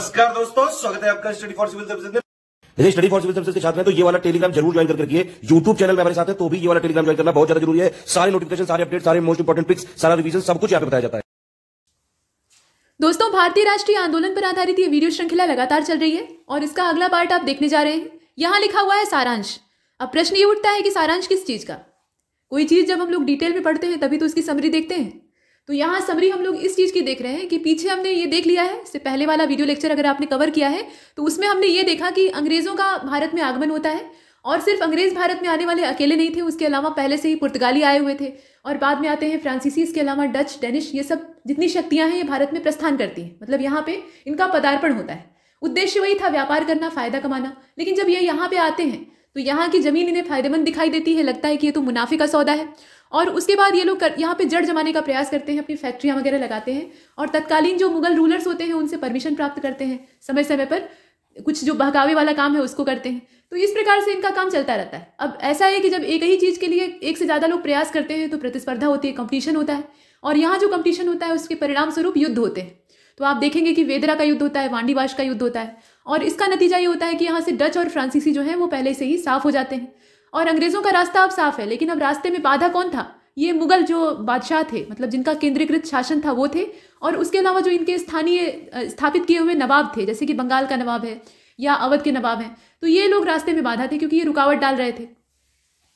नमस्कार दोस्तों स्वागत है आपका स्टडी फॉर सिविल सर्विसेज में स्टडी फॉर सिविल सर्विस के साथ में तो ये वाला टेलीग्राम जरूर ज्वाइन करके रखिए यूट्यूब चैनल में हमारे साथ है तो भी ये वाला टेलीग्राम ज्वाइन करना बहुत ज्यादा जरूरी है सारे नोटिफिकेशन सारे अपडेट सारे मोस्ट इंपॉर्टेंट पिक्स सारा रिवीजन सब कुछ यहाँ पे बताया जाता है दोस्तों भारतीय राष्ट्रीय आंदोलन पर आधारित ये वीडियो श्रृंखला लगातार चल रही है और इसका अगला पार्ट आप देखने जा रहे हैं यहाँ लिखा हुआ है सारांश अब प्रश्न ये उठता है कि सारांश किस चीज का कोई चीज जब हम लोग डिटेल में पढ़ते हैं तभी तो उसकी समरी देखते हैं तो यहाँ समरी हम लोग इस चीज़ की देख रहे हैं कि पीछे हमने ये देख लिया है इससे पहले वाला वीडियो लेक्चर अगर आपने कवर किया है तो उसमें हमने ये देखा कि अंग्रेज़ों का भारत में आगमन होता है और सिर्फ अंग्रेज़ भारत में आने वाले अकेले नहीं थे उसके अलावा पहले से ही पुर्तगाली आए हुए थे और बाद में आते हैं फ्रांसीसी इसके अलावा डच डेनिश ये सब जितनी शक्तियाँ हैं ये भारत में प्रस्थान करती हैं मतलब यहाँ पे इनका पदार्पण होता है उद्देश्य वही था व्यापार करना फ़ायदा कमाना लेकिन जब ये यहाँ पे आते हैं तो यहाँ की ज़मीन इन्हें फ़ायदेमंद दिखाई देती है लगता है कि ये तो मुनाफे का सौदा है और उसके बाद ये लोग यहाँ पे जड़ जमाने का प्रयास करते हैं अपनी फैक्ट्रियाँ वगैरह लगाते हैं और तत्कालीन जो मुगल रूलर्स होते हैं उनसे परमिशन प्राप्त करते हैं समय समय पर कुछ जो बहकावे वाला काम है उसको करते हैं तो इस प्रकार से इनका काम चलता रहता है अब ऐसा है कि जब एक ही चीज़ के लिए एक से ज़्यादा लोग प्रयास करते हैं तो प्रतिस्पर्धा होती है कंपटीशन होता है और यहाँ जो कंपटीशन होता है उसके परिणाम स्वरूप युद्ध होते हैं तो आप देखेंगे कि वेदरा का युद्ध होता है वांडीवाश का युद्ध होता है और इसका नतीजा ये होता है कि यहाँ से डच और फ्रांसीसी जो है वो पहले से ही साफ हो जाते हैं और अंग्रेज़ों का रास्ता अब साफ है लेकिन अब रास्ते में बाधा कौन था ये मुगल जो बादशाह थे मतलब जिनका केंद्रीकृत शासन था वो थे और उसके अलावा जो इनके स्थानीय स्थापित किए हुए नवाब थे जैसे कि बंगाल का नवाब है या अवध के नवाब हैं तो ये लोग रास्ते में बाधा थे क्योंकि ये रुकावट डाल रहे थे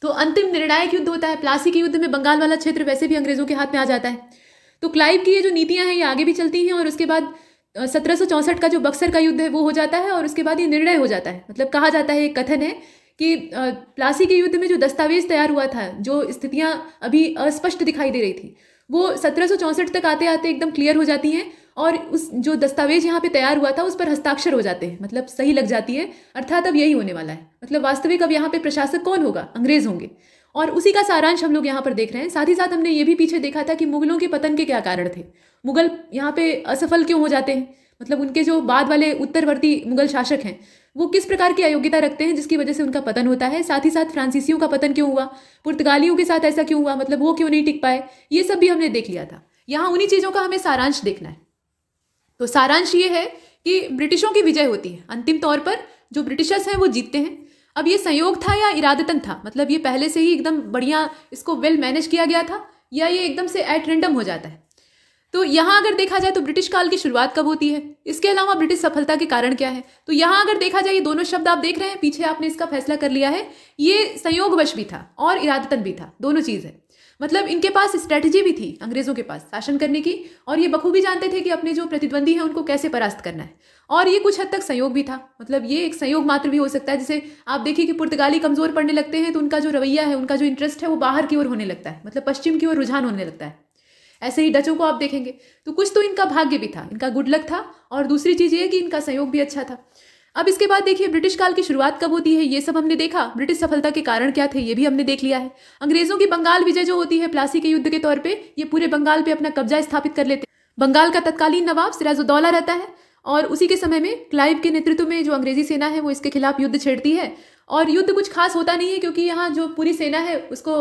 तो अंतिम निर्णायक युद्ध होता है प्लासी के युद्ध में बंगाल वाला क्षेत्र वैसे भी अंग्रेज़ों के हाथ में आ जाता है तो क्लाइव की ये जो नीतियाँ हैं ये आगे भी चलती हैं और उसके बाद सत्रह का जो बक्सर का युद्ध है वो हो जाता है और उसके बाद ये निर्णय हो जाता है मतलब कहा जाता है एक कथन है कि प्लासी के युद्ध में जो दस्तावेज तैयार हुआ था जो स्थितियाँ अभी अस्पष्ट दिखाई दे रही थी वो सत्रह तक आते आते एकदम क्लियर हो जाती हैं और उस जो दस्तावेज यहाँ पे तैयार हुआ था उस पर हस्ताक्षर हो जाते हैं मतलब सही लग जाती है अर्थात अब यही होने वाला है मतलब वास्तविक अब यहाँ पे प्रशासक कौन होगा अंग्रेज होंगे और उसी का सारांश हम लोग यहाँ पर देख रहे हैं साथ ही साथ हमने ये भी पीछे देखा था कि मुगलों के पतन के क्या कारण थे मुगल यहाँ पे असफल क्यों हो जाते हैं मतलब उनके जो बाद वाले उत्तरवर्ती मुगल शासक हैं वो किस प्रकार की अयोग्यता रखते हैं जिसकी वजह से उनका पतन होता है साथ ही साथ फ्रांसीसियों का पतन क्यों हुआ पुर्तगालियों के साथ ऐसा क्यों हुआ मतलब वो क्यों नहीं टिक पाए ये सब भी हमने देख लिया था यहाँ उन्हीं चीज़ों का हमें सारांश देखना है तो सारांश ये है कि ब्रिटिशों की विजय होती है अंतिम तौर पर जो ब्रिटिशर्स हैं वो जीतते हैं अब ये संयोग था या इरादतन था मतलब ये पहले से ही एकदम बढ़िया इसको वेल मैनेज किया गया था या ये एकदम से एट रेंडम हो जाता है तो यहाँ अगर देखा जाए तो ब्रिटिश काल की शुरुआत कब होती है इसके अलावा ब्रिटिश सफलता के कारण क्या है तो यहाँ अगर देखा जाए ये दोनों शब्द आप देख रहे हैं पीछे आपने इसका फैसला कर लिया है ये संयोगवश भी था और इरादतन भी था दोनों चीज़ है मतलब इनके पास स्ट्रैटेजी भी थी अंग्रेज़ों के पास शासन करने की और ये बखूबी जानते थे कि अपने जो प्रतिद्वंदी हैं उनको कैसे परास्त करना है और ये कुछ हद तक संयोग भी था मतलब ये एक संयोग मात्र भी हो सकता है जैसे आप देखिए कि पुर्तगाली कमज़ोर पड़ने लगते हैं तो उनका जो रवैया है उनका जो इंटरेस्ट है वो बाहर की ओर होने लगता है मतलब पश्चिम की ओर रुझान होने लगता है ऐसे ही डचों को आप देखेंगे तो कुछ तो इनका भाग्य भी था इनका गुड लक था और दूसरी चीज़ ये कि इनका सहयोग भी अच्छा था अब इसके बाद देखिए ब्रिटिश काल की शुरुआत कब होती है ये सब हमने देखा ब्रिटिश सफलता के कारण क्या थे ये भी हमने देख लिया है अंग्रेजों की बंगाल विजय जो होती है प्लासी के युद्ध के तौर पे ये पूरे बंगाल पे अपना कब्जा स्थापित कर लेते हैं बंगाल का तत्कालीन नवाब सिराजुद्दौला रहता है और उसी के समय में क्लाइव के नेतृत्व में जो अंग्रेजी सेना है वो इसके खिलाफ युद्ध छेड़ती है और युद्ध कुछ खास होता नहीं है क्योंकि यहाँ जो पूरी सेना है उसको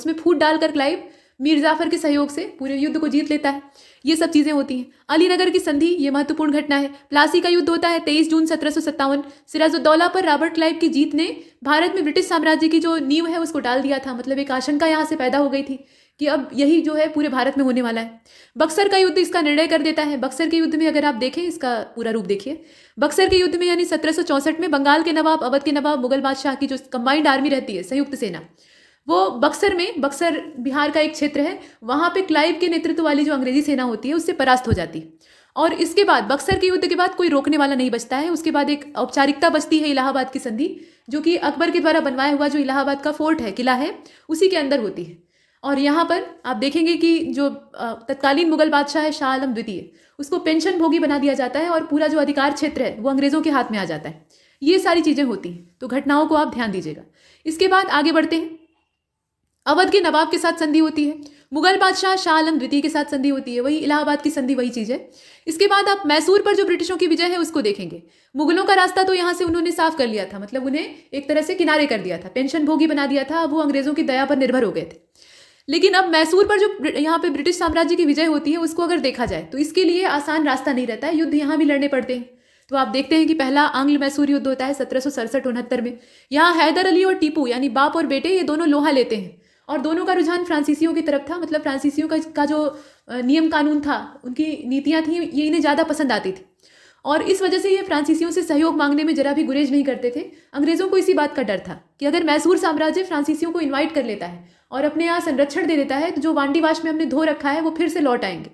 उसमें फूट डालकर क्लाइव मीर जाफर के सहयोग से पूरे युद्ध को जीत लेता है ये सब चीज़ें होती हैं अलीनगर की संधि ये महत्वपूर्ण घटना है प्लासी का युद्ध होता है तेईस जून सत्रह सौ सत्तावन सिराजुद्दौला पर रॉबर्ट क्लाइव की जीत ने भारत में ब्रिटिश साम्राज्य की जो नींव है उसको डाल दिया था मतलब एक आशंका यहाँ से पैदा हो गई थी कि अब यही जो है पूरे भारत में होने वाला है बक्सर का युद्ध इसका निर्णय कर देता है बक्सर के युद्ध में अगर आप देखें इसका पूरा रूप देखिए बक्सर के युद्ध में यानी सत्रह में बंगाल के नवाब अवध के नवाब मुगल बादशाह की जो कंबाइंड आर्मी रहती है संयुक्त सेना वो बक्सर में बक्सर बिहार का एक क्षेत्र है वहाँ पे क्लाइव के नेतृत्व वाली जो अंग्रेजी सेना होती है उससे परास्त हो जाती और इसके बाद बक्सर के युद्ध के बाद कोई रोकने वाला नहीं बचता है उसके बाद एक औपचारिकता बचती है इलाहाबाद की संधि जो कि अकबर के द्वारा बनवाया हुआ जो इलाहाबाद का फोर्ट है किला है उसी के अंदर होती है और यहाँ पर आप देखेंगे कि जो तत्कालीन मुगल बादशाह है शाह आलम द्वितीय उसको पेंशन भोगी बना दिया जाता है और पूरा जो अधिकार क्षेत्र है वो अंग्रेज़ों के हाथ में आ जाता है ये सारी चीज़ें होती हैं तो घटनाओं को आप ध्यान दीजिएगा इसके बाद आगे बढ़ते हैं अवध के नवाब के साथ संधि होती है मुगल बादशाह शाह आलम द्वितीय के साथ संधि होती है वही इलाहाबाद की संधि वही चीज़ है इसके बाद आप मैसूर पर जो ब्रिटिशों की विजय है उसको देखेंगे मुगलों का रास्ता तो यहाँ से उन्होंने साफ कर लिया था मतलब उन्हें एक तरह से किनारे कर दिया था पेंशन भोगी बना दिया था वो अंग्रेजों की दया पर निर्भर हो गए थे लेकिन अब मैसूर पर जो यहाँ पे ब्रिटिश साम्राज्य की विजय होती है उसको अगर देखा जाए तो इसके लिए आसान रास्ता नहीं रहता है युद्ध यहाँ भी लड़ने पड़ते हैं तो आप देखते हैं कि पहला आंग्ल मैसूर युद्ध होता है सत्रह सौ में यहाँ हैदर अली और टीपू यानी बाप और बेटे ये दोनों लोहा लेते हैं और दोनों का रुझान फ्रांसीसियों की तरफ था मतलब फ्रांसीसियों का का जो नियम कानून था उनकी नीतियाँ थी ये इन्हें ज़्यादा पसंद आती थी और इस वजह से ये फ्रांसीसियों से सहयोग मांगने में जरा भी गुरेज नहीं करते थे अंग्रेज़ों को इसी बात का डर था कि अगर मैसूर साम्राज्य फ्रांसीसियों को इन्वाइट कर लेता है और अपने यहाँ संरक्षण दे देता है तो जो वांडीवाश में हमने धो रखा है वो फिर से लौट आएंगे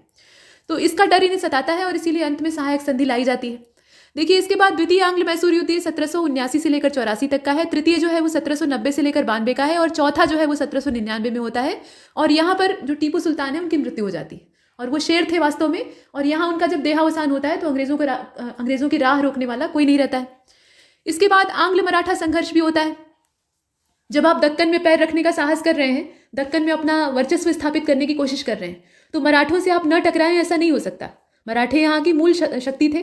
तो इसका डर इन्हें सताता है और इसीलिए अंत में सहायक संधि लाई जाती है देखिए इसके बाद द्वितीय आंग्ल मैसूर युद्ध ये सत्रह से लेकर चौरासी तक का है तृतीय जो है वो सत्रह से लेकर बानवे का है और चौथा जो है वो सत्रह में होता है और यहाँ पर जो टीपू सुल्तान है उनकी मृत्यु हो जाती है और वो शेर थे वास्तव में और यहाँ उनका जब देहावसान होता है तो अंग्रेजों को अंग्रेजों की राह रोकने वाला कोई नहीं रहता है इसके बाद आंग्ल मराठा संघर्ष भी होता है जब आप दक्कन में पैर रखने का साहस कर रहे हैं दक्कन में अपना वर्चस्व स्थापित करने की कोशिश कर रहे हैं तो मराठों से आप न टकराएं ऐसा नहीं हो सकता मराठे यहाँ की मूल शक्ति थे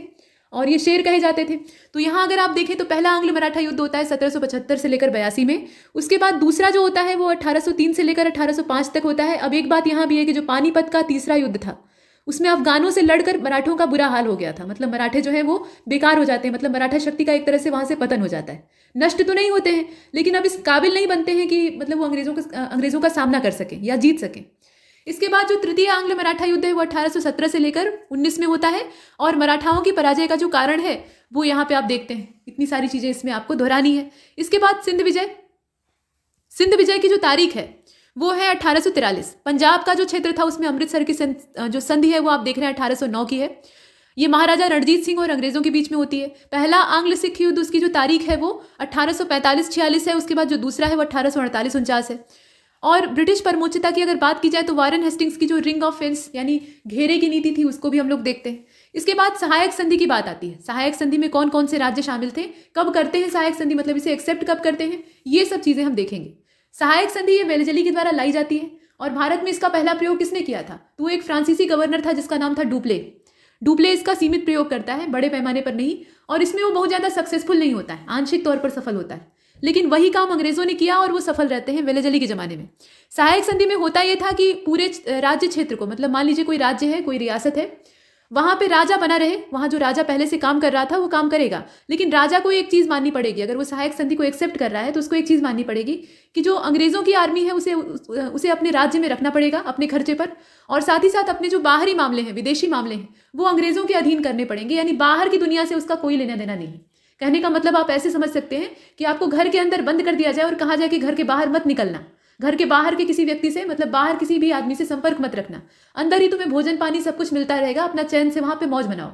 और ये शेर कहे जाते थे तो यहाँ अगर आप देखें तो पहला आंग्ल मराठा युद्ध होता है सत्रह से लेकर बयासी में उसके बाद दूसरा जो होता है वो 1803 से लेकर 1805 तक होता है अब एक बात यहाँ भी है कि जो पानीपत का तीसरा युद्ध था उसमें अफगानों से लड़कर मराठों का बुरा हाल हो गया था मतलब मराठे जो है वो बेकार हो जाते हैं मतलब मराठा शक्ति का एक तरह से वहां से पतन हो जाता है नष्ट तो नहीं होते हैं लेकिन अब इस काबिल नहीं बनते हैं कि मतलब वो अंग्रेज़ों का अंग्रेज़ों का सामना कर सकें या जीत सकें इसके बाद जो तृतीय आंग्ल मराठा युद्ध है वो 1817 से लेकर 19 में होता है और मराठाओं की पराजय का जो कारण है वो यहाँ पे आप देखते हैं इतनी सारी चीज़ें इसमें आपको दोहरानी है इसके बाद सिंध विजय सिंध विजय की जो तारीख है वो है अठारह पंजाब का जो क्षेत्र था उसमें अमृतसर की जो संधि है वो आप देख रहे हैं अठारह की है ये महाराजा रणजीत सिंह और अंग्रेजों के बीच में होती है पहला आंग्ल सिख युद्ध उसकी जो तारीख है वो 1845-46 है उसके बाद जो दूसरा है वो अठारह सौ है और ब्रिटिश परमोचिता की अगर बात की जाए तो वारन हेस्टिंग्स की जो रिंग ऑफ फेंस यानी घेरे की नीति थी उसको भी हम लोग देखते हैं इसके बाद सहायक संधि की बात आती है सहायक संधि में कौन कौन से राज्य शामिल थे कब करते हैं सहायक संधि मतलब इसे एक्सेप्ट कब करते हैं ये सब चीज़ें हम देखेंगे सहायक संधि ये वेलजली के द्वारा लाई जाती है और भारत में इसका पहला प्रयोग किसने किया था तो वो एक फ्रांसीसी गवर्नर था जिसका नाम था डुप्ले डुप्ले इसका सीमित प्रयोग करता है बड़े पैमाने पर नहीं और इसमें वो बहुत ज़्यादा सक्सेसफुल नहीं होता है आंशिक तौर पर सफल होता है लेकिन वही काम अंग्रेजों ने किया और वो सफल रहते हैं विलेज अली के ज़माने में सहायक संधि में होता यह था कि पूरे राज्य क्षेत्र को मतलब मान लीजिए कोई राज्य है कोई रियासत है वहां पे राजा बना रहे वहां जो राजा पहले से काम कर रहा था वो काम करेगा लेकिन राजा को एक चीज़ माननी पड़ेगी अगर वो सहायक संधि को एक्सेप्ट कर रहा है तो उसको एक चीज़ माननी पड़ेगी कि जो अंग्रेज़ों की आर्मी है उसे उसे अपने राज्य में रखना पड़ेगा अपने खर्चे पर और साथ ही साथ अपने जो बाहरी मामले हैं विदेशी मामले हैं वो अंग्रेज़ों के अधीन करने पड़ेंगे यानी बाहर की दुनिया से उसका कोई लेना देना नहीं कहने का मतलब आप ऐसे समझ सकते हैं कि आपको घर के अंदर बंद कर दिया जाए और कहा जाए कि घर के बाहर मत निकलना घर के बाहर के किसी व्यक्ति से मतलब बाहर किसी भी आदमी से संपर्क मत रखना अंदर ही तुम्हें भोजन पानी सब कुछ मिलता रहेगा अपना चैन से वहाँ पे मौज बनाओ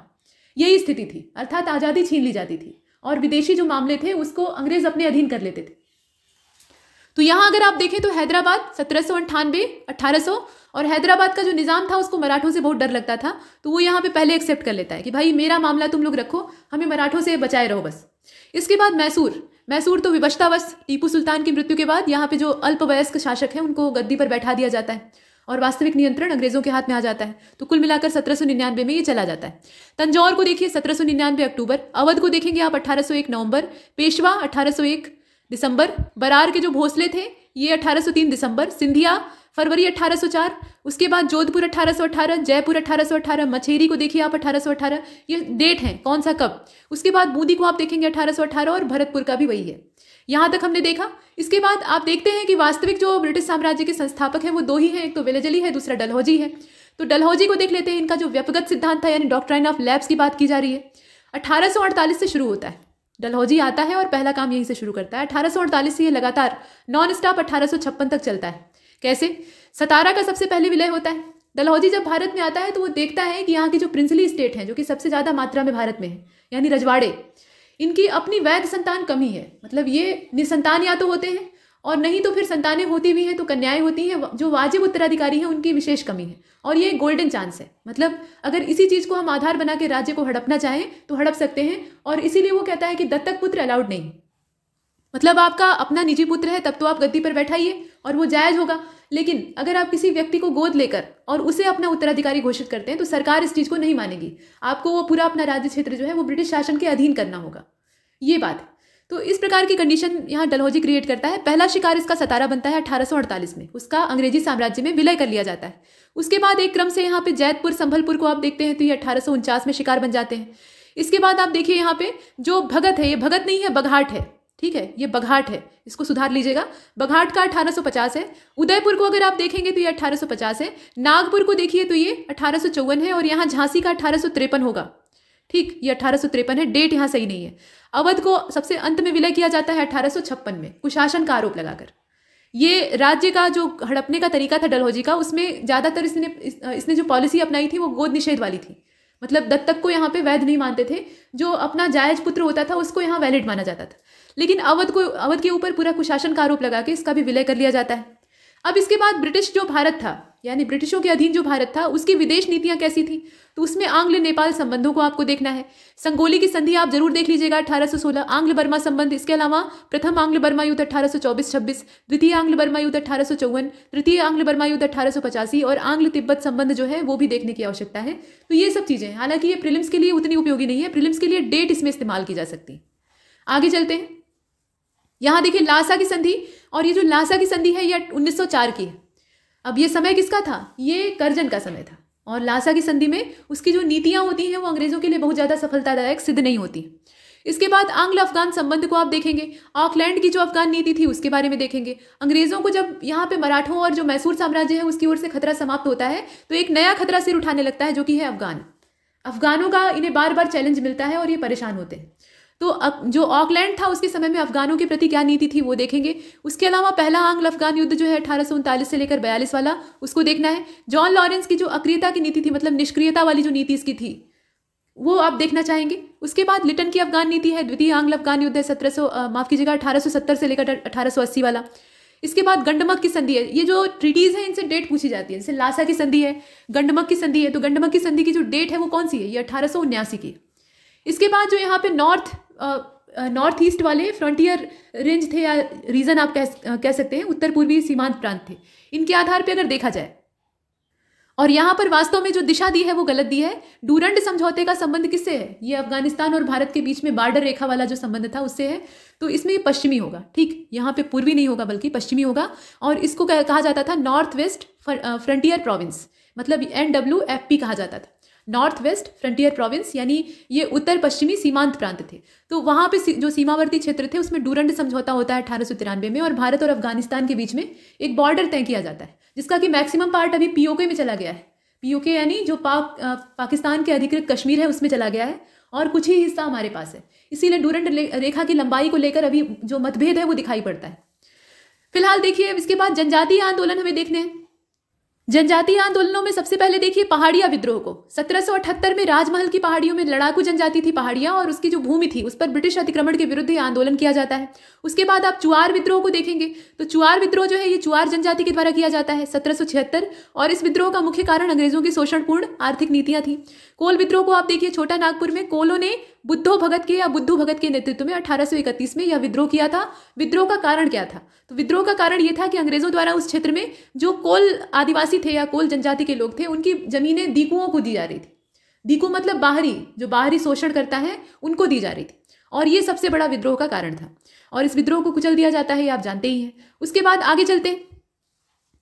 यही स्थिति थी अर्थात आज़ादी छीन ली जाती थी और विदेशी जो मामले थे उसको अंग्रेज अपने अधीन कर लेते थे तो यहाँ अगर आप देखें तो हैदराबाद सत्रह सौ अंठानवे सौ और हैदराबाद का जो निज़ाम था उसको मराठों से बहुत डर लगता था तो वो यहाँ पे पहले एक्सेप्ट कर लेता है कि भाई मेरा मामला तुम लोग रखो हमें मराठों से बचाए रहो बस इसके बाद मैसूर मैसूर तो विवशतावश टीपू सुल्तान की मृत्यु के बाद यहाँ पे जो अल्पवयस्क शासक हैं उनको गद्दी पर बैठा दिया जाता है और वास्तविक नियंत्रण अंग्रेजों के हाथ में आ जाता है तो कुल मिलाकर सत्रह निन्यानवे में ये चला जाता है तंजौर को देखिए सत्रह अक्टूबर अवध को देखेंगे आप अठारह सौ एक नवंबर पेशवा अठारह सौ एक दिसंबर बरार के जो भोसले थे ये 1803 दिसंबर सिंधिया फरवरी 1804 उसके बाद जोधपुर 1818 जयपुर 1818 मछेरी को देखिए आप 1818 ये डेट है कौन सा कब उसके बाद बूंदी को आप देखेंगे 1818 और भरतपुर का भी वही है यहाँ तक हमने देखा इसके बाद आप देखते हैं कि वास्तविक जो ब्रिटिश साम्राज्य के संस्थापक हैं वो दो ही हैं एक तो वेलेजली है दूसरा डलहौजी है तो डलहौजी को देख लेते हैं इनका जो व्यपगत सिद्धांत था यानी डॉक्ट्राइन ऑफ लैब्स की बात की जा रही है 1848 से शुरू होता है डलहौजी आता है और पहला काम यहीं से शुरू करता है अठारह से ये लगातार नॉन स्टॉप अठारह तक चलता है कैसे सतारा का सबसे पहले विलय होता है डलहौजी जब भारत में आता है तो वो देखता है कि यहाँ की जो प्रिंसली स्टेट हैं जो कि सबसे ज़्यादा मात्रा में भारत में है यानी रजवाड़े इनकी अपनी वैध संतान कमी है मतलब ये निसंतान या तो होते हैं और नहीं तो फिर संतानें होती भी हैं तो कन्याएं होती हैं जो वाजिब उत्तराधिकारी हैं उनकी विशेष कमी है और ये गोल्डन चांस है मतलब अगर इसी चीज़ को हम आधार बना के राज्य को हड़पना चाहें तो हड़प सकते हैं और इसीलिए वो कहता है कि दत्तक पुत्र अलाउड नहीं मतलब आपका अपना निजी पुत्र है तब तो आप गद्दी पर बैठाइए और वो जायज़ होगा लेकिन अगर आप किसी व्यक्ति को गोद लेकर और उसे अपना उत्तराधिकारी घोषित करते हैं तो सरकार इस चीज़ को नहीं मानेगी आपको वो पूरा अपना राज्य क्षेत्र जो है वो ब्रिटिश शासन के अधीन करना होगा ये बात है तो इस प्रकार की कंडीशन यहाँ डलहौजी क्रिएट करता है पहला शिकार इसका सतारा बनता है 1848 में उसका अंग्रेजी साम्राज्य में विलय कर लिया जाता है उसके बाद एक क्रम से यहाँ पे जैतपुर संभलपुर को आप देखते हैं तो ये अठारह में शिकार बन जाते हैं इसके बाद आप देखिए यहाँ पे जो भगत है ये भगत नहीं है बघाट है ठीक है ये बघाट है इसको सुधार लीजिएगा बघाट का 1850 है उदयपुर को अगर आप देखेंगे तो ये 1850 है नागपुर को देखिए तो ये अठारह है और यहाँ झांसी का अठारह होगा ठीक ये अठारह है डेट यहाँ सही नहीं है अवध को सबसे अंत में विलय किया जाता है अठारह में कुशासन का आरोप लगाकर ये राज्य का जो हड़पने का तरीका था डलहौजी का उसमें ज़्यादातर इसने इसने जो पॉलिसी अपनाई थी वो गोद निषेध वाली थी मतलब दत्तक को यहाँ पे वैध नहीं मानते थे जो अपना जायज पुत्र होता था उसको यहाँ वैलिड माना जाता था लेकिन अवध को अवध के ऊपर पूरा कुशासन का आरोप लगा के इसका भी विलय कर लिया जाता है अब इसके बाद ब्रिटिश जो भारत था यानी ब्रिटिशों के अधीन जो भारत था उसकी विदेश नीतियां कैसी थी तो उसमें आंग्ल नेपाल संबंधों को आपको देखना है संगोली की संधि आप जरूर देख लीजिएगा सोलह आंग्ल बर्मा संबंध इसके अलावा प्रथम आंग्ल बर्मा युद्ध चौबीस छब्बीस द्वितीय आंग्ल बर्मा युद्ध अठारह तृतीय आंग्ल बर्मा युद्ध अठारह और आंग्ल तिब्बत संबंध जो है वो भी देखने की आवश्यकता है तो ये सब चीज़ें हालांकि ये प्रिलिम्स के लिए उतनी उपयोगी नहीं है प्रिलिम्स के लिए डेट इसमें इस्तेमाल की जा सकती आगे चलते हैं यहां देखिए लासा की संधि और ये जो लासा की संधि है ये 1904 की है अब ये समय किसका था ये करजन का समय था और लासा की संधि में उसकी जो नीतियाँ होती हैं वो अंग्रेज़ों के लिए बहुत ज़्यादा सफलतादायक सिद्ध नहीं होती इसके बाद आंग्ल अफगान संबंध को आप देखेंगे ऑकलैंड की जो अफगान नीति थी उसके बारे में देखेंगे अंग्रेज़ों को जब यहाँ पे मराठों और जो मैसूर साम्राज्य है उसकी ओर से खतरा समाप्त होता है तो एक नया खतरा सिर उठाने लगता है जो कि है अफगान अफगानों का इन्हें बार बार चैलेंज मिलता है और ये परेशान होते हैं तो अब जो ऑकलैंड था उसके समय में अफगानों के प्रति क्या नीति थी वो देखेंगे उसके अलावा पहला आंग्ल अफगान युद्ध जो है अठारह से लेकर बयालीस वाला उसको देखना है जॉन लॉरेंस की जो अक्रियता की नीति थी मतलब निष्क्रियता वाली जो नीति इसकी थी वो आप देखना चाहेंगे उसके बाद लिटन की अफगान नीति है द्वितीय आंग्ल अफगान युद्ध है सत्रह माफ कीजिएगा अठारह से लेकर अठारह वाला इसके बाद गंडमक की संधि है ये जो ट्रीटीज़ है इनसे डेट पूछी जाती है इनसे लासा की संधि है गंडमक की संधि है तो गंडमक की संधि की जो डेट है वो कौन सी है ये अठारह की इसके बाद जो यहाँ पे नॉर्थ नॉर्थ ईस्ट वाले फ्रंटियर रेंज थे या रीजन आप कह कह सकते हैं उत्तर पूर्वी सीमांत प्रांत थे इनके आधार पर अगर देखा जाए और यहाँ पर वास्तव में जो दिशा दी है वो गलत दी है डूरंड समझौते का संबंध किससे है ये अफगानिस्तान और भारत के बीच में बार्डर रेखा वाला जो संबंध था उससे है तो इसमें ये पश्चिमी होगा ठीक यहाँ पे पूर्वी नहीं होगा बल्कि पश्चिमी होगा और इसको कहा जाता था नॉर्थ वेस्ट फ्रंटियर प्रोविंस मतलब एन डब्ल्यू एफ पी कहा जाता था नॉर्थ वेस्ट फ्रंटियर प्रोविंस यानी ये उत्तर पश्चिमी सीमांत प्रांत थे तो वहाँ पे जो सीमावर्ती क्षेत्र थे उसमें डूरंड समझौता होता है अठारह सौ तिरानवे में और भारत और अफगानिस्तान के बीच में एक बॉर्डर तय किया जाता है जिसका कि मैक्सिमम पार्ट अभी पीओके में चला गया है पीओके यानी जो पाक पाकिस्तान के अधिकृत कश्मीर है उसमें चला गया है और कुछ ही हिस्सा हमारे पास है इसीलिए डूरंड रेखा की लंबाई को लेकर अभी जो मतभेद है वो दिखाई पड़ता है फिलहाल देखिए इसके बाद जनजातीय आंदोलन हमें देखने हैं जनजातीय आंदोलनों में सबसे पहले देखिए पहाड़िया विद्रोह को 1778 में राजमहल की पहाड़ियों में लड़ाकू जनजाति थी पहाड़िया और उसकी जो भूमि थी उस पर ब्रिटिश अतिक्रमण के विरुद्ध आंदोलन किया जाता है उसके बाद आप चुआर विद्रोह को देखेंगे तो चुआर विद्रोह जो है ये चुआर जनजाति के द्वारा किया जाता है सत्रह और इस विद्रोह का मुख्य कारण अंग्रेजों की शोषणपूर्ण आर्थिक नीतियां थी कोल विद्रोह को आप देखिए छोटा नागपुर में कोलों ने बुद्धो भगत के या बुद्धो भगत के नेतृत्व में अठारह में यह विद्रोह किया था विद्रोह का कारण क्या था तो विद्रोह का कारण यह था कि अंग्रेजों द्वारा उस क्षेत्र में जो कोल आदिवासी थे या कोल जनजाति के लोग थे उनकी जमीनें दीकुओं को दी जा रही थी दीकू मतलब बाहरी जो बाहरी शोषण करता है उनको दी जा रही थी और ये सबसे बड़ा विद्रोह का कारण था और इस विद्रोह को कुचल दिया जाता है ये आप जानते ही हैं उसके बाद आगे चलते हैं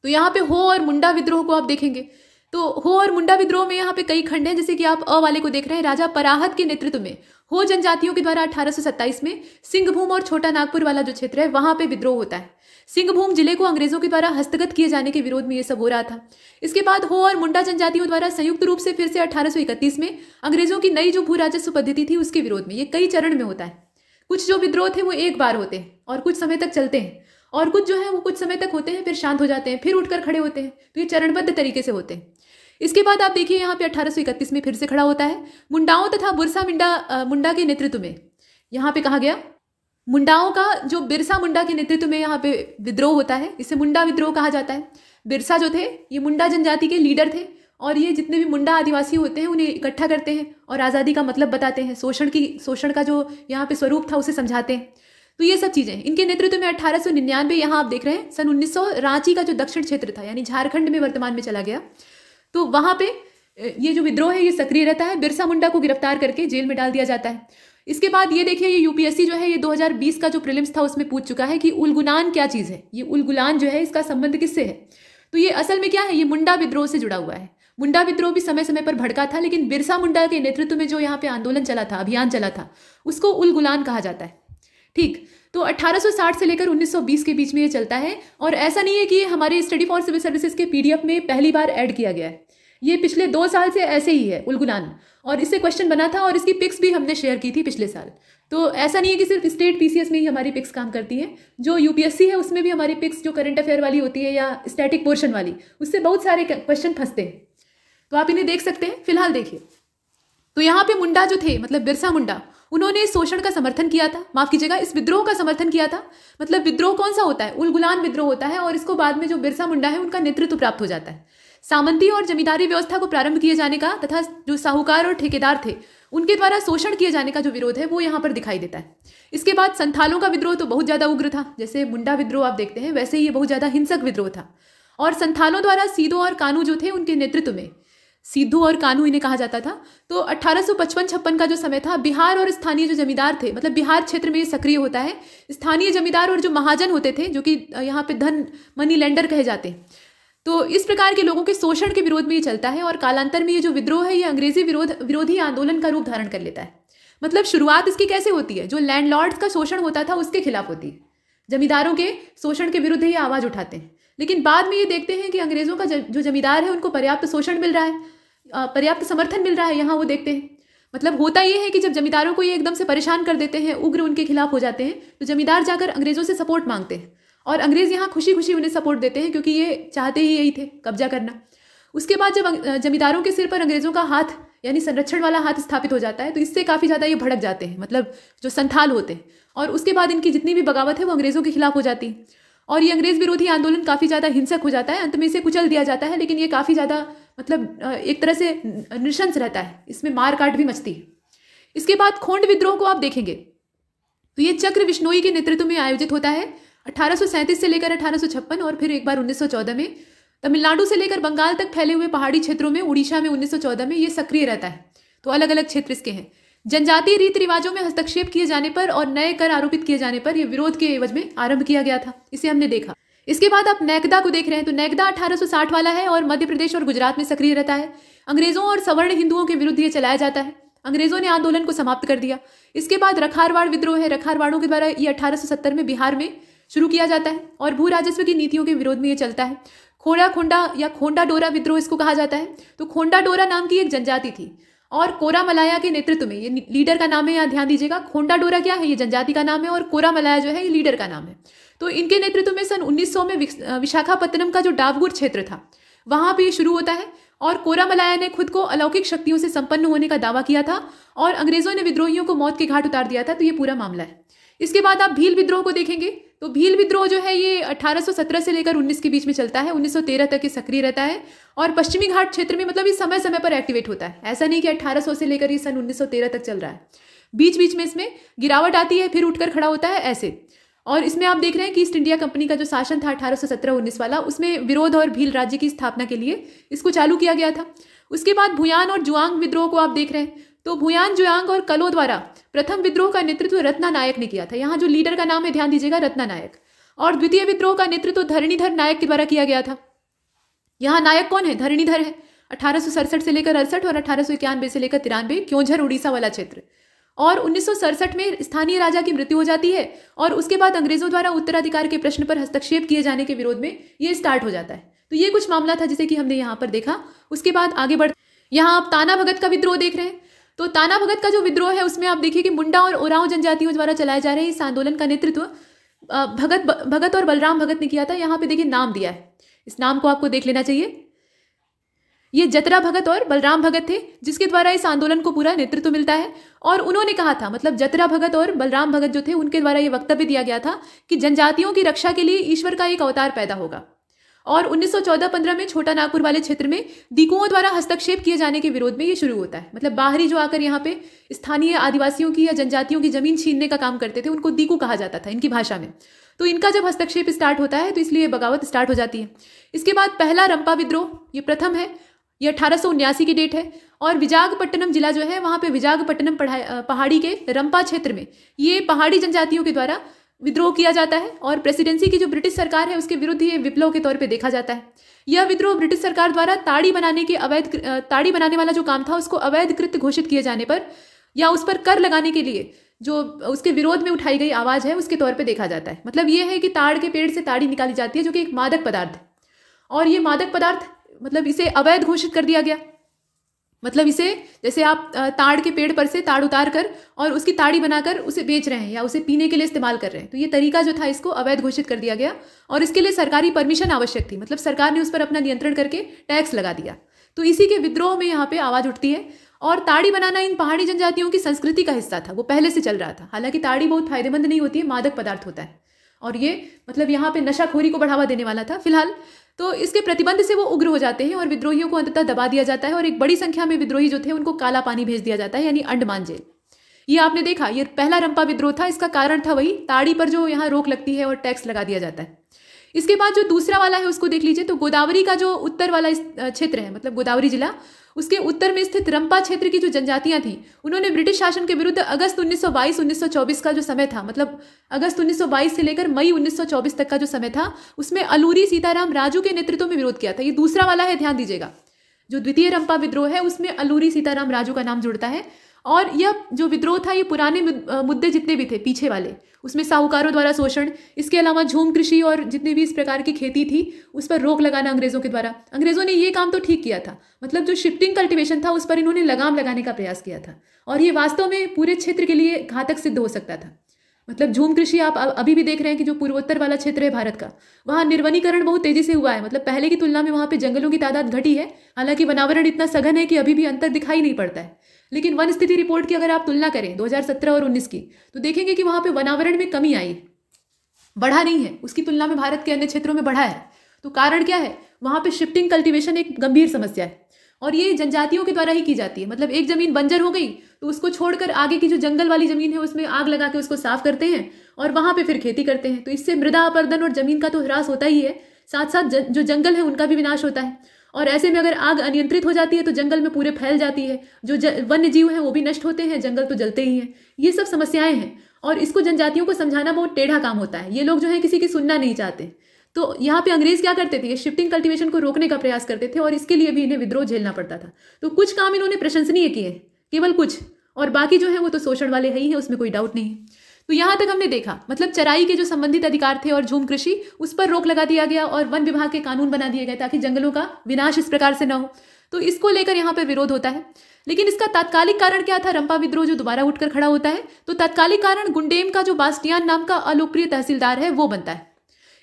तो यहाँ पे हो और मुंडा विद्रोह को आप देखेंगे तो हो और मुंडा विद्रोह में यहाँ पे कई खंड हैं जैसे कि आप अ वाले को देख रहे हैं राजा पराहत के नेतृत्व में हो जनजातियों के द्वारा 1827 में सिंहभूम और छोटा नागपुर वाला जो क्षेत्र है वहां पे विद्रोह होता है सिंहभूम जिले को अंग्रेजों के द्वारा हस्तगत किए जाने के विरोध में ये सब हो रहा था इसके बाद हो और मुंडा जनजातियों द्वारा संयुक्त रूप से फिर से अठारह में अंग्रेजों की नई जो भू राजस्व पद्धति थी उसके विरोध में ये कई चरण में होता है कुछ जो विद्रोह थे वो एक बार होते हैं और कुछ समय तक चलते हैं और कुछ जो है वो कुछ समय तक होते हैं फिर शांत हो जाते हैं फिर उठकर खड़े होते हैं तो ये चरणबद्ध तरीके से होते हैं इसके बाद आप देखिए यहाँ पे अठारह में फिर से खड़ा होता है मुंडाओं तथा बुरसा मुंडा मुंडा के नेतृत्व में यहाँ पे कहा गया मुंडाओं का जो बिरसा मुंडा के नेतृत्व में यहाँ पे विद्रोह होता है इसे मुंडा विद्रोह कहा जाता है बिरसा जो थे ये मुंडा जनजाति के लीडर थे और ये जितने भी मुंडा आदिवासी होते हैं उन्हें इकट्ठा करते हैं और आज़ादी का मतलब बताते हैं शोषण की शोषण का जो यहाँ पे स्वरूप था उसे समझाते हैं तो ये सब चीज़ें इनके नेतृत्व में अठारह सौ निन्यानवे यहाँ आप देख रहे हैं सन उन्नीस सौ रांची का जो दक्षिण क्षेत्र था यानी झारखंड में वर्तमान में चला गया तो वहां पे ये जो विद्रोह है ये सक्रिय रहता है बिरसा मुंडा को गिरफ्तार करके जेल में डाल दिया जाता है इसके बाद ये देखिए ये यूपीएससी जो है ये 2020 का जो प्रिलिम्स था उसमें पूछ चुका है कि उलगुनान क्या चीज़ है ये उलगुलान जो है इसका संबंध किससे है तो ये असल में क्या है ये मुंडा विद्रोह से जुड़ा हुआ है मुंडा विद्रोह भी समय समय पर भड़का था लेकिन बिरसा मुंडा के नेतृत्व में जो यहाँ पे आंदोलन चला था अभियान चला था उसको उलगुलान कहा जाता है ठीक तो 1860 से लेकर 1920 के बीच में ये चलता है और ऐसा नहीं है कि हमारे स्टडी फॉर सिविल सर्विसेज के पीडीएफ में पहली बार ऐड किया गया है ये पिछले दो साल से ऐसे ही है उलगुलान और इससे क्वेश्चन बना था और इसकी पिक्स भी हमने शेयर की थी पिछले साल तो ऐसा नहीं है कि सिर्फ स्टेट पीसीएस में ही हमारी पिक्स काम करती है जो यूपीएससी है उसमें भी हमारी पिक्स जो करंट अफेयर वाली होती है या स्टैटिक पोर्शन वाली उससे बहुत सारे क्वेश्चन फंसते हैं तो आप इन्हें देख सकते हैं फिलहाल देखिए तो यहाँ पे मुंडा जो थे मतलब बिरसा मुंडा उन्होंने शोषण का समर्थन किया था माफ कीजिएगा इस विद्रोह का समर्थन किया था मतलब विद्रोह कौन सा होता है उल गुलान विद्रोह होता है और इसको बाद में जो बिरसा मुंडा है उनका नेतृत्व प्राप्त हो जाता है सामंती और जमींदारी व्यवस्था को प्रारंभ किए जाने का तथा जो साहूकार और ठेकेदार थे उनके द्वारा शोषण किए जाने का जो विरोध है वो यहाँ पर दिखाई देता है इसके बाद संथालों का विद्रोह तो बहुत ज़्यादा उग्र था जैसे मुंडा विद्रोह आप देखते हैं वैसे ही ये बहुत ज़्यादा हिंसक विद्रोह था और संथालों द्वारा सीधो और कानू जो थे उनके नेतृत्व में सिद्धू और कानू इन्हें कहा जाता था तो अठारह सौ छप्पन का जो समय था बिहार और स्थानीय जो जमींदार थे मतलब बिहार क्षेत्र में ये सक्रिय होता है स्थानीय जमींदार और जो महाजन होते थे जो कि यहाँ पे धन मनी लैंडर कहे जाते तो इस प्रकार के लोगों के शोषण के विरोध में ये चलता है और कालांतर में ये जो विद्रोह है ये अंग्रेजी विरोध विरोधी आंदोलन का रूप धारण कर लेता है मतलब शुरुआत इसकी कैसे होती है जो लैंडलॉर्ड्स का शोषण होता था उसके खिलाफ होती है जमींदारों के शोषण के विरुद्ध ये आवाज़ उठाते हैं लेकिन बाद में ये देखते हैं कि अंग्रेज़ों का जो जमींदार है उनको पर्याप्त शोषण मिल रहा है पर्याप्त समर्थन मिल रहा है यहाँ वो देखते हैं मतलब होता ये है कि जब जमींदारों को ये एकदम से परेशान कर देते हैं उग्र उनके खिलाफ हो जाते हैं तो जमींदार जाकर अंग्रेज़ों से सपोर्ट मांगते हैं और अंग्रेज़ यहाँ खुशी खुशी उन्हें सपोर्ट देते हैं क्योंकि ये चाहते ही यही थे कब्जा करना उसके बाद जब जमींदारों के सिर पर अंग्रेज़ों का हाथ यानी संरक्षण वाला हाथ स्थापित हो जाता है तो इससे काफ़ी ज़्यादा ये भड़क जाते हैं मतलब जो संथाल होते हैं और उसके बाद इनकी जितनी भी बगावत है वो अंग्रेज़ों के खिलाफ हो जाती है और ये अंग्रेज विरोधी आंदोलन काफ़ी ज़्यादा हिंसक हो जाता है अंत में इसे कुचल दिया जाता है लेकिन ये काफ़ी ज़्यादा मतलब एक तरह से नृशंस रहता है इसमें मार काट भी मचती है इसके बाद खोंड विद्रोह को आप देखेंगे तो ये चक्र विश्नोई के नेतृत्व में आयोजित होता है अठारह से लेकर अठारह और फिर एक बार उन्नीस में तमिलनाडु से लेकर बंगाल तक फैले हुए पहाड़ी क्षेत्रों में उड़ीसा में उन्नीस में ये सक्रिय रहता है तो अलग अलग क्षेत्र इसके हैं जनजातीय रीति रिवाजों में हस्तक्षेप किए जाने पर और नए कर आरोपित किए जाने पर यह विरोध के एवज में आरंभ किया गया था इसे हमने देखा इसके बाद आप नैकदा को देख रहे हैं तो नैकदा 1860 वाला है और मध्य प्रदेश और गुजरात में सक्रिय रहता है अंग्रेजों और सवर्ण हिंदुओं के विरुद्ध ये चलाया जाता है अंग्रेजों ने आंदोलन को समाप्त कर दिया इसके बाद रखारवाड़ विद्रोह है रखारवाड़ों के द्वारा ये अठारह में बिहार में शुरू किया जाता है और भू राजस्व की नीतियों के विरोध में ये चलता है खोड़ा खोंडा या खोंडा डोरा विद्रोह इसको कहा जाता है तो खोंडा डोरा नाम की एक जनजाति थी और कोरा मलाया के नेतृत्व में ये लीडर का नाम है यहाँ ध्यान दीजिएगा खोंडा डोरा क्या है ये जनजाति का नाम है और कोरा मलाया जो है ये लीडर का नाम है तो इनके नेतृत्व में सन 1900 में विशाखापत्तनम का जो डावगुर क्षेत्र था वहां पे ये शुरू होता है और कोरामलाया ने खुद को अलौकिक शक्तियों से संपन्न होने का दावा किया था और अंग्रेजों ने विद्रोहियों को मौत के घाट उतार दिया था तो ये पूरा मामला है इसके बाद आप भील विद्रोह को देखेंगे तो भील विद्रोह जो है ये 1817 से लेकर 19 के बीच में चलता है 1913 तक ये सक्रिय रहता है और पश्चिमी घाट क्षेत्र में मतलब ये समय समय पर एक्टिवेट होता है ऐसा नहीं कि 1800 से लेकर ये सन 1913 तक चल रहा है बीच बीच में इसमें गिरावट आती है फिर उठकर खड़ा होता है ऐसे और इसमें आप देख रहे हैं कि ईस्ट इंडिया कंपनी का जो शासन था अठारह सौ वाला उसमें विरोध और भील राज्य की स्थापना के लिए इसको चालू किया गया था उसके बाद भुयान और जुआंग विद्रोह को आप देख रहे हैं तो भूयान जुयांग और कलो द्वारा प्रथम विद्रोह का नेतृत्व रत्ना नायक ने किया था यहाँ जो लीडर का नाम है ध्यान दीजिएगा रत्ना नायक और द्वितीय विद्रोह का नेतृत्व तो धरणीधर नायक के द्वारा किया गया था यहाँ नायक कौन है धरणीधर है अठारह से लेकर अड़सठ और अठारह से लेकर तिरानवे क्योंझर उड़ीसा वाला क्षेत्र और उन्नीस में स्थानीय राजा की मृत्यु हो जाती है और उसके बाद अंग्रेजों द्वारा उत्तराधिकार के प्रश्न पर हस्तक्षेप किए जाने के विरोध में ये स्टार्ट हो जाता है तो ये कुछ मामला था जिसे कि हमने यहाँ पर देखा उसके बाद आगे बढ़ यहाँ आप ताना भगत का विद्रोह देख रहे हैं तो ताना भगत का जो विद्रोह है उसमें आप देखिए कि मुंडा और ओराव जनजातियों द्वारा चलाए जा रहे इस आंदोलन का नेतृत्व भगत भगत और बलराम भगत ने किया था यहाँ पे देखिए नाम दिया है इस नाम को आपको देख लेना चाहिए ये जतरा भगत और बलराम भगत थे जिसके द्वारा इस आंदोलन को पूरा नेतृत्व मिलता है और उन्होंने कहा था मतलब जतरा भगत और बलराम भगत जो थे उनके द्वारा ये वक्तव्य दिया गया था कि जनजातियों की रक्षा के लिए ईश्वर का एक अवतार पैदा होगा और 1914-15 में छोटा नागपुर वाले क्षेत्र में दीकुओं द्वारा हस्तक्षेप किए जाने के विरोध में ये शुरू होता है मतलब बाहरी जो आकर यहाँ पे स्थानीय आदिवासियों की या जनजातियों की जमीन छीनने का काम करते थे उनको दीकू कहा जाता था इनकी भाषा में तो इनका जब हस्तक्षेप स्टार्ट होता है तो इसलिए बगावत स्टार्ट हो जाती है इसके बाद पहला रंपा विद्रोह ये प्रथम है ये अठारह की डेट है और विजागपट्टनम जिला जो है वहाँ पे विजागपट्टनम पहाड़ी के रंपा क्षेत्र में ये पहाड़ी जनजातियों के द्वारा विद्रोह किया जाता है और प्रेसिडेंसी की जो ब्रिटिश सरकार है उसके विरुद्ध ये विप्लव के तौर पे देखा जाता है यह विद्रोह ब्रिटिश सरकार द्वारा ताड़ी बनाने के अवैध ताड़ी बनाने वाला जो काम था उसको अवैध कृत्य घोषित किए जाने पर या उस पर कर लगाने के लिए जो उसके विरोध में उठाई गई आवाज़ है उसके तौर पर देखा जाता है मतलब ये है कि ताड़ के पेड़ से ताड़ी निकाली जाती है जो कि एक मादक पदार्थ है और ये मादक पदार्थ मतलब इसे अवैध घोषित कर दिया गया मतलब इसे जैसे आप ताड़ के पेड़ पर से ताड़ उतार कर और उसकी ताड़ी बनाकर उसे बेच रहे हैं या उसे पीने के लिए इस्तेमाल कर रहे हैं तो ये तरीका जो था इसको अवैध घोषित कर दिया गया और इसके लिए सरकारी परमिशन आवश्यक थी मतलब सरकार ने उस पर अपना नियंत्रण करके टैक्स लगा दिया तो इसी के विद्रोह में यहाँ पे आवाज़ उठती है और ताड़ी बनाना इन पहाड़ी जनजातियों की संस्कृति का हिस्सा था वो पहले से चल रहा था हालांकि ताड़ी बहुत फायदेमंद नहीं होती है मादक पदार्थ होता है और ये मतलब यहाँ पे नशाखोरी को बढ़ावा देने वाला था फिलहाल तो इसके प्रतिबंध से वो उग्र हो जाते हैं और विद्रोहियों को अंततः दबा दिया जाता है और एक बड़ी संख्या में विद्रोही जो थे उनको काला पानी भेज दिया जाता है यानी अंडमान जेल ये आपने देखा ये पहला रंपा विद्रोह था इसका कारण था वही ताड़ी पर जो यहाँ रोक लगती है और टैक्स लगा दिया जाता है इसके बाद जो दूसरा वाला है उसको देख लीजिए तो गोदावरी का जो उत्तर वाला क्षेत्र है मतलब गोदावरी जिला उसके उत्तर में स्थित रंपा क्षेत्र की जो जनजातियां थी उन्होंने ब्रिटिश शासन के विरुद्ध अगस्त 1922 1924 का जो समय था मतलब अगस्त 1922 से लेकर मई 1924 तक का जो समय था उसमें अलूरी सीताराम राजू के नेतृत्व में विरोध किया था ये दूसरा वाला है ध्यान दीजिएगा जो द्वितीय रंपा विद्रोह है उसमें अलूरी सीताराम राजू का नाम जुड़ता है और यह जो विद्रोह था ये पुराने मुद्दे जितने भी थे पीछे वाले उसमें साहूकारों द्वारा शोषण इसके अलावा झूम कृषि और जितनी भी इस प्रकार की खेती थी उस पर रोक लगाना अंग्रेज़ों के द्वारा अंग्रेज़ों ने ये काम तो ठीक किया था मतलब जो शिफ्टिंग कल्टिवेशन था उस पर इन्होंने लगाम लगाने का प्रयास किया था और ये वास्तव में पूरे क्षेत्र के लिए घातक सिद्ध हो सकता था मतलब झूम कृषि आप अभी भी देख रहे हैं कि जो पूर्वोत्तर वाला क्षेत्र है भारत का वहाँ निर्वनीकरण बहुत तेजी से हुआ है मतलब पहले की तुलना में वहाँ पे जंगलों की तादाद घटी है हालांकि वनावरण इतना सघन है कि अभी भी अंतर दिखाई नहीं पड़ता है लेकिन वन स्थिति रिपोर्ट की अगर आप तुलना करें दो और उन्नीस की तो देखेंगे कि वहाँ पर वनावरण में कमी आई बढ़ा नहीं है उसकी तुलना में भारत के अन्य क्षेत्रों में बढ़ा है तो कारण क्या है वहाँ पर शिफ्टिंग कल्टिवेशन एक गंभीर समस्या है और ये जनजातियों के द्वारा ही की जाती है मतलब एक ज़मीन बंजर हो गई तो उसको छोड़कर आगे की जो जंगल वाली ज़मीन है उसमें आग लगा के उसको साफ करते हैं और वहाँ पर फिर खेती करते हैं तो इससे मृदा अपर्दन और ज़मीन का तो ह्रास होता ही है साथ साथ जो जंगल है उनका भी विनाश होता है और ऐसे में अगर आग अनियंत्रित हो जाती है तो जंगल में पूरे फैल जाती है जो वन्य जीव हैं वो भी नष्ट होते हैं जंगल तो जलते ही हैं ये सब समस्याएं हैं और इसको जनजातियों को समझाना बहुत टेढ़ा काम होता है ये लोग जो है किसी की सुनना नहीं चाहते तो यहाँ पे अंग्रेज क्या करते थे शिफ्टिंग कल्टीवेशन को रोकने का प्रयास करते थे और इसके लिए भी इन्हें विद्रोह झेलना पड़ता था तो कुछ काम इन्होंने प्रशंसनीय किए केवल कुछ और बाकी जो है वो तो शोषण वाले है ही है उसमें कोई डाउट नहीं तो यहाँ तक हमने देखा मतलब चराई के जो संबंधित अधिकार थे और झूम कृषि उस पर रोक लगा दिया गया और वन विभाग के कानून बना दिए गए ताकि जंगलों का विनाश इस प्रकार से न हो तो इसको लेकर यहाँ पर विरोध होता है लेकिन इसका तात्कालिक कारण क्या था रंपा विद्रोह जो दोबारा उठकर खड़ा होता है तो तात्कालिक कारण गुंडेम का जो बास्टियान नाम का अलोकप्रिय तहसीलदार है वो बनता है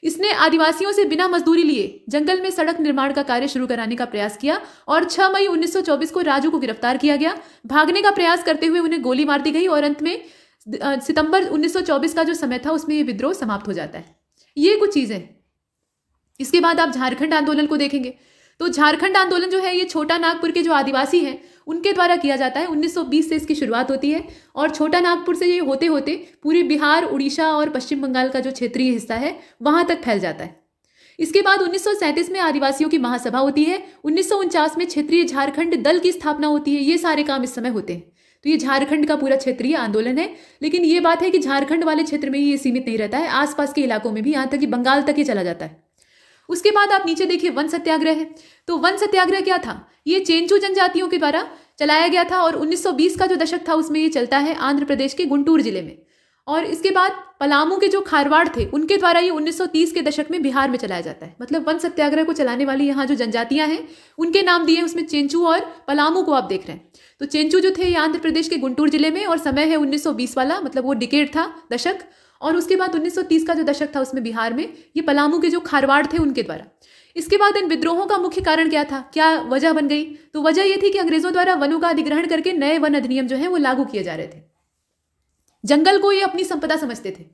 इसने आदिवासियों से बिना मजदूरी लिए जंगल में सड़क निर्माण का कार्य शुरू कराने का प्रयास किया और 6 मई 1924 को राजू को गिरफ्तार किया गया भागने का प्रयास करते हुए उन्हें गोली मार दी गई और अंत में सितंबर 1924 का जो समय था उसमें ये विद्रोह समाप्त हो जाता है ये कुछ चीज़ें इसके बाद आप झारखंड आंदोलन को देखेंगे तो झारखंड आंदोलन जो है ये छोटा नागपुर के जो आदिवासी हैं उनके द्वारा किया जाता है 1920 से इसकी शुरुआत होती है और छोटा नागपुर से ये होते होते पूरे बिहार उड़ीसा और पश्चिम बंगाल का जो क्षेत्रीय हिस्सा है वहाँ तक फैल जाता है इसके बाद उन्नीस में आदिवासियों की महासभा होती है उन्नीस में क्षेत्रीय झारखंड दल की स्थापना होती है ये सारे काम इस समय होते हैं तो ये झारखंड का पूरा क्षेत्रीय आंदोलन है लेकिन ये बात है कि झारखंड वाले क्षेत्र में ही ये सीमित नहीं रहता है आसपास के इलाकों में भी यहाँ तक कि बंगाल तक ही चला जाता है उसके बाद आप नीचे देखिए वन सत्याग्रह है तो वन सत्याग्रह क्या था ये चेंचू जनजातियों के द्वारा चलाया गया था और 1920 का जो दशक था उसमें ये चलता है आंध्र प्रदेश के गुंटूर जिले में और इसके बाद पलामू के जो खारवाड़ थे उनके द्वारा ये 1930 के दशक में बिहार में चलाया जाता है मतलब वन सत्याग्रह को चलाने वाली यहाँ जो जनजातियाँ हैं उनके नाम दिए उसमें चेंचू और पलामू को आप देख रहे हैं तो चेंचू जो थे ये आंध्र प्रदेश के गुंटूर जिले में और समय है 1920 वाला मतलब वो डिकेट था दशक और उसके बाद 1930 का जो दशक था उसमें बिहार में ये पलामू के जो खारवाड़ थे उनके द्वारा इसके बाद इन विद्रोहों का मुख्य कारण क्या था क्या वजह बन गई तो वजह ये थी कि अंग्रेजों द्वारा वनों का अधिग्रहण करके नए वन अधिनियम जो है वो लागू किए जा रहे थे जंगल को ये अपनी संपदा समझते थे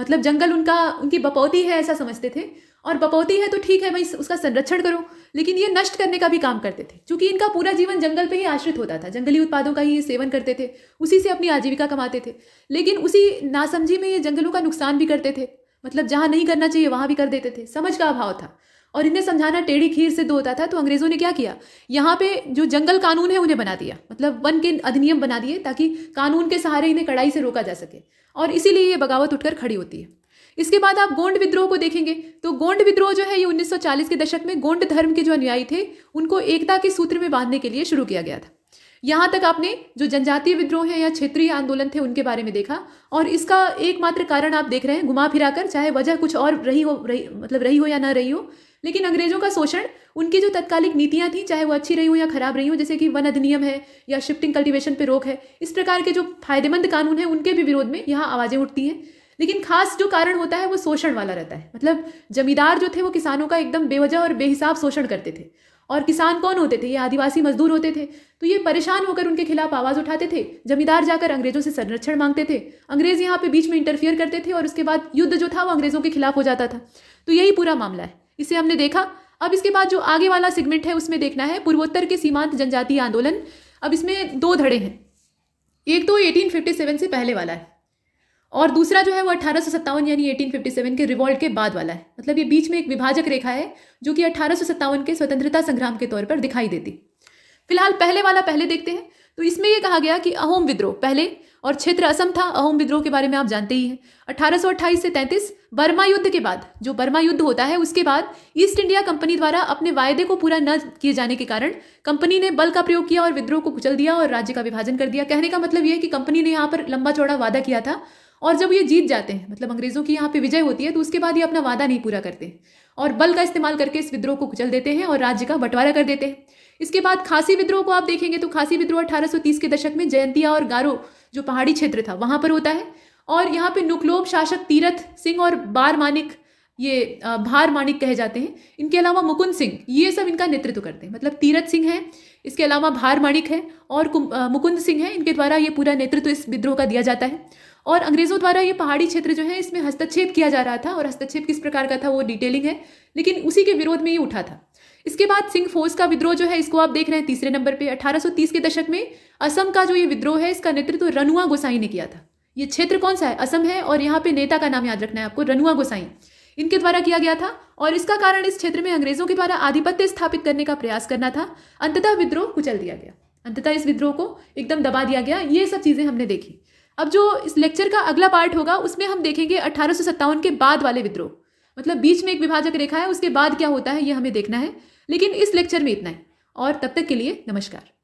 मतलब जंगल उनका उनकी बपौती है ऐसा समझते थे और बपौती है तो ठीक है भाई उसका संरक्षण करो लेकिन ये नष्ट करने का भी काम करते थे क्योंकि इनका पूरा जीवन जंगल पे ही आश्रित होता था जंगली उत्पादों का ही ये सेवन करते थे उसी से अपनी आजीविका कमाते थे लेकिन उसी नासमझी में ये जंगलों का नुकसान भी करते थे मतलब जहाँ नहीं करना चाहिए वहाँ भी कर देते थे समझ का अभाव था और इन्हें समझाना टेढ़ी खीर सिद्ध होता था तो अंग्रेज़ों ने क्या किया यहाँ पे जो जंगल कानून है उन्हें बना दिया मतलब वन के अधिनियम बना दिए ताकि कानून के सहारे इन्हें कड़ाई से रोका जा सके और इसीलिए ये बगावत उठकर खड़ी होती है इसके बाद आप गोंड विद्रोह को देखेंगे तो गोंड विद्रोह जो है ये 1940 के दशक में गोंड धर्म के जो अनुयायी थे उनको एकता के सूत्र में बांधने के लिए शुरू किया गया था यहाँ तक आपने जो जनजातीय विद्रोह हैं या क्षेत्रीय आंदोलन थे उनके बारे में देखा और इसका एकमात्र कारण आप देख रहे हैं घुमा फिरा कर चाहे वजह कुछ और रही हो रही मतलब रही हो या ना रही हो लेकिन अंग्रेजों का शोषण उनकी जो तत्कालिक नीतियाँ थी चाहे वो अच्छी रही हो या खराब रही हो जैसे कि वन अधिनियम है या शिफ्टिंग कल्टीवेशन पर रोक है इस प्रकार के जो फायदेमंद कानून हैं उनके भी विरोध में यहाँ आवाज़ें उठती हैं लेकिन खास जो कारण होता है वो शोषण वाला रहता है मतलब जमींदार जो थे वो किसानों का एकदम बेवजह और बेहिसाब शोषण करते थे और किसान कौन होते थे ये आदिवासी मजदूर होते थे तो ये परेशान होकर उनके खिलाफ आवाज़ उठाते थे जमींदार जाकर अंग्रेजों से संरक्षण मांगते थे अंग्रेज यहाँ पे बीच में इंटरफियर करते थे और उसके बाद युद्ध जो था वो अंग्रेजों के खिलाफ हो जाता था तो यही पूरा मामला है इसे हमने देखा अब इसके बाद जो आगे वाला सेगमेंट है उसमें देखना है पूर्वोत्तर के सीमांत जनजातीय आंदोलन अब इसमें दो धड़े हैं एक तो 1857 से पहले वाला है और दूसरा जो है वो अठारह यानी 1857 के रिवॉल्ट के बाद वाला है मतलब ये बीच में एक विभाजक रेखा है जो कि अठारह के स्वतंत्रता संग्राम के तौर पर दिखाई देती फिलहाल पहले वाला पहले देखते हैं तो इसमें यह कहा गया कि अहोम विद्रोह पहले और क्षेत्र असम था अहोम विद्रोह के बारे में आप जानते ही हैं 1828 से तैंतीस बर्मा युद्ध के बाद जो बर्मा युद्ध होता है उसके बाद ईस्ट इंडिया कंपनी द्वारा अपने वायदे को पूरा न किए जाने के कारण कंपनी ने बल का प्रयोग किया और विद्रोह को कुचल दिया और राज्य का विभाजन कर दिया कहने का मतलब यह है कि कंपनी ने यहाँ पर लंबा चौड़ा वादा किया था और जब ये जीत जाते हैं मतलब अंग्रेजों की यहाँ पे विजय होती है तो उसके बाद ये अपना वादा नहीं पूरा करते और बल का इस्तेमाल करके इस विद्रोह को कुचल देते हैं और राज्य का बंटवारा कर देते हैं इसके बाद खासी विद्रोह को आप देखेंगे तो खासी विद्रोह 1830 के दशक में जयंतिया और गारो जो पहाड़ी क्षेत्र था वहाँ पर होता है और यहाँ पे नुकलोब शासक तीरथ सिंह और बार मानिक ये भार माणिक कहे जाते हैं इनके अलावा मुकुंद सिंह ये सब इनका नेतृत्व करते हैं मतलब तीरथ सिंह हैं इसके अलावा भार माणिक है और मुकुंद सिंह हैं इनके द्वारा ये पूरा नेतृत्व इस विद्रोह का दिया जाता है और अंग्रेज़ों द्वारा ये पहाड़ी क्षेत्र जो है इसमें हस्तक्षेप किया जा रहा था और हस्तक्षेप किस प्रकार का था वो डिटेलिंग है लेकिन उसी के विरोध में ये उठा था इसके बाद सिंह फोर्स का विद्रोह जो है इसको आप देख रहे हैं तीसरे नंबर पे 1830 के दशक में असम का जो ये विद्रोह है इसका नेतृत्व रनुआ गोसाई ने किया था ये क्षेत्र कौन सा है असम है और यहाँ पे नेता का नाम याद रखना है आपको रनुआ गोसाई इनके द्वारा किया गया था और इसका कारण इस क्षेत्र में अंग्रेजों के द्वारा आधिपत्य स्थापित करने का प्रयास करना था अंततः विद्रोह कुचल दिया गया अंततः इस विद्रोह को एकदम दबा दिया गया ये सब चीज़ें हमने देखी अब जो इस लेक्चर का अगला पार्ट होगा उसमें हम देखेंगे अठारह के बाद वाले विद्रोह मतलब बीच में एक विभाजक रेखा है उसके बाद क्या होता है ये हमें देखना है लेकिन इस लेक्चर में इतना ही और तब तक के लिए नमस्कार